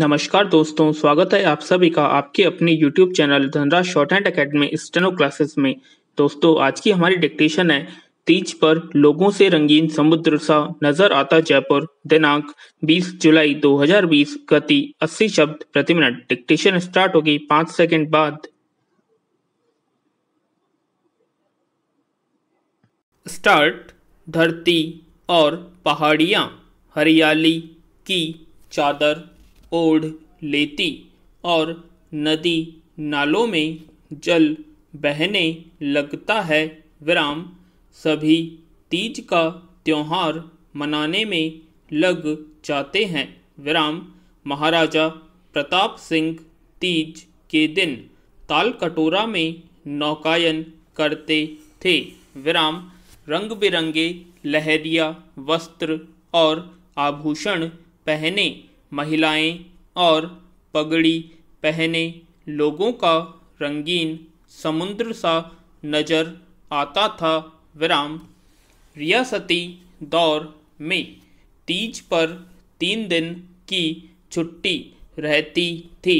नमस्कार दोस्तों स्वागत है आप सभी का आपके अपने YouTube channel Dhanraj shorthand academy steno classes में दोस्तों आज की हमारी डिक्टेशन है तीज पर लोगों से रंगीन समुद्र सा नजर आता जयपुर दिनांक 20 जुलाई 2020 गति 80 शब्द प्रति मिनट डिक्टेशन स्टार्ट होगी पांच सेकंड बाद स्टार्ट धरती और पहाड़िया हरियाली की चादर ओढ़ लेती और नदी नालों में जल बहने लगता है विराम सभी तीज का त्यौहार मनाने में लग जाते हैं विराम महाराजा प्रताप सिंह तीज के दिन तालकटोरा में नौकायन करते थे विराम रंग बिरंगे लहरिया वस्त्र और आभूषण पहने महिलाएं और पगड़ी पहने लोगों का रंगीन समुद्र सा नज़र आता था विराम रियासती दौर में तीज पर तीन दिन की छुट्टी रहती थी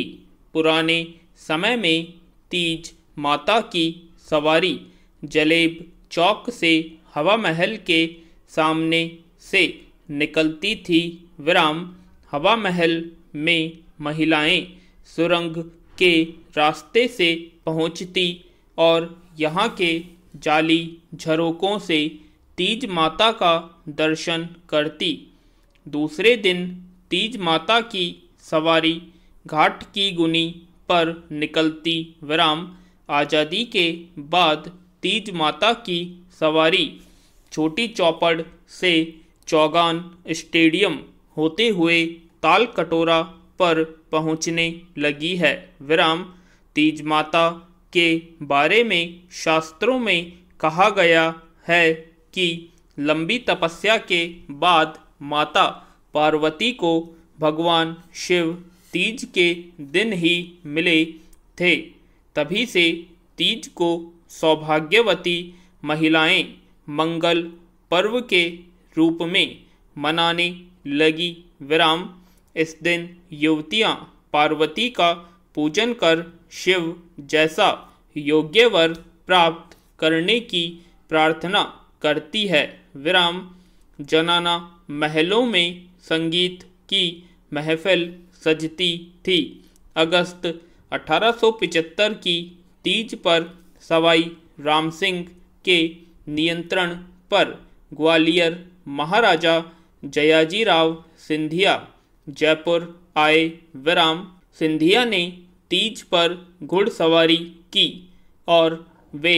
पुराने समय में तीज माता की सवारी जलेब चौक से हवा महल के सामने से निकलती थी विराम हवा महल में महिलाएं सुरंग के रास्ते से पहुंचती और यहाँ के जाली झरोकों से तीज माता का दर्शन करती दूसरे दिन तीज माता की सवारी घाट की गुनी पर निकलती विराम आज़ादी के बाद तीज माता की सवारी छोटी चौपड़ से चौगान स्टेडियम होते हुए ताल कटोरा पर पहुंचने लगी है विराम तीज माता के बारे में शास्त्रों में कहा गया है कि लंबी तपस्या के बाद माता पार्वती को भगवान शिव तीज के दिन ही मिले थे तभी से तीज को सौभाग्यवती महिलाएं मंगल पर्व के रूप में मनाने लगी विराम इस दिन युवतियां पार्वती का पूजन कर शिव जैसा योग्य वर प्राप्त करने की प्रार्थना करती है विराम जनाना महलों में संगीत की महफिल सजती थी अगस्त 1875 की तीज पर सवाई राम सिंह के नियंत्रण पर ग्वालियर महाराजा जयाजी राव सिंधिया जयपुर आए विराम सिंधिया ने तीज पर घुड़सवारी की और वे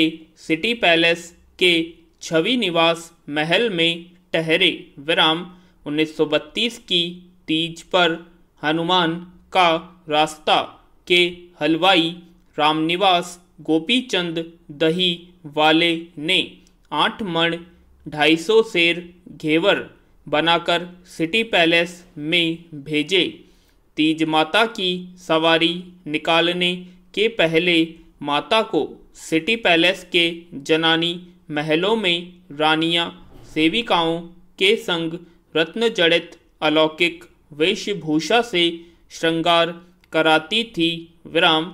सिटी पैलेस के छवि निवास महल में ठहरे विराम 1932 की तीज पर हनुमान का रास्ता के हलवाई रामनिवास गोपीचंद दही वाले ने आठ मण ढाई सौ शेर घेवर बनाकर सिटी पैलेस में भेजे तीज माता की सवारी निकालने के पहले माता को सिटी पैलेस के जनानी महलों में रानियां सेविकाओं के संग रत्न जड़ित अलौकिक वेशभूषा से श्रृंगार कराती थी विराम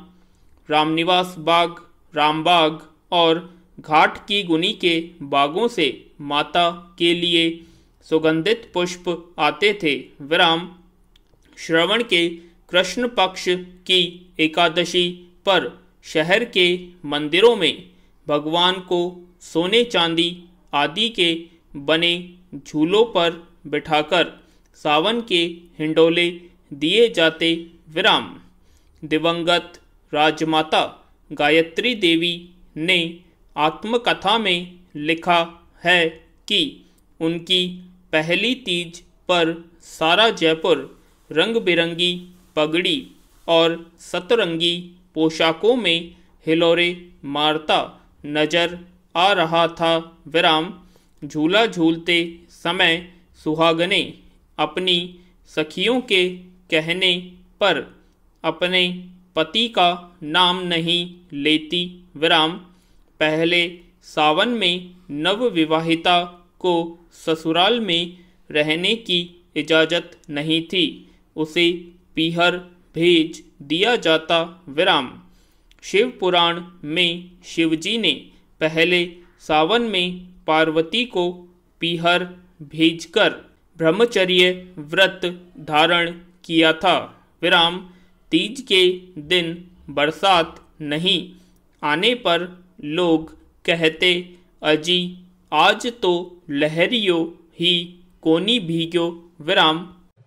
रामनिवास बाग रामबाग और घाट की गुनी के बागों से माता के लिए सुगंधित पुष्प आते थे विराम श्रवण के कृष्ण पक्ष की एकादशी पर शहर के मंदिरों में भगवान को सोने चांदी आदि के बने झूलों पर बिठाकर सावन के हिंडोले दिए जाते विराम दिवंगत राजमाता गायत्री देवी ने आत्मकथा में लिखा है कि उनकी पहली तीज पर सारा जयपुर रंग बिरंगी पगड़ी और सतरंगी पोशाकों में हिलोरे मारता नजर आ रहा था विराम झूला झूलते समय सुहागने अपनी सखियों के कहने पर अपने पति का नाम नहीं लेती विराम पहले सावन में नवविवाहिता को ससुराल में रहने की इजाज़त नहीं थी उसे पीहर भेज दिया जाता विराम शिव पुराण में शिवजी ने पहले सावन में पार्वती को पीहर भेजकर ब्रह्मचर्य व्रत धारण किया था विराम तीज के दिन बरसात नहीं आने पर लोग कहते अजी आज तो लहरियो ही कोनी भीगो विराम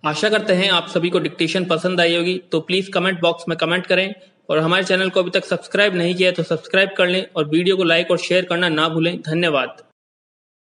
आशा करते हैं आप सभी को डिक्टेशन पसंद आई होगी तो प्लीज़ कमेंट बॉक्स में कमेंट करें और हमारे चैनल को अभी तक सब्सक्राइब नहीं किया है तो सब्सक्राइब कर लें और वीडियो को लाइक और शेयर करना ना भूलें धन्यवाद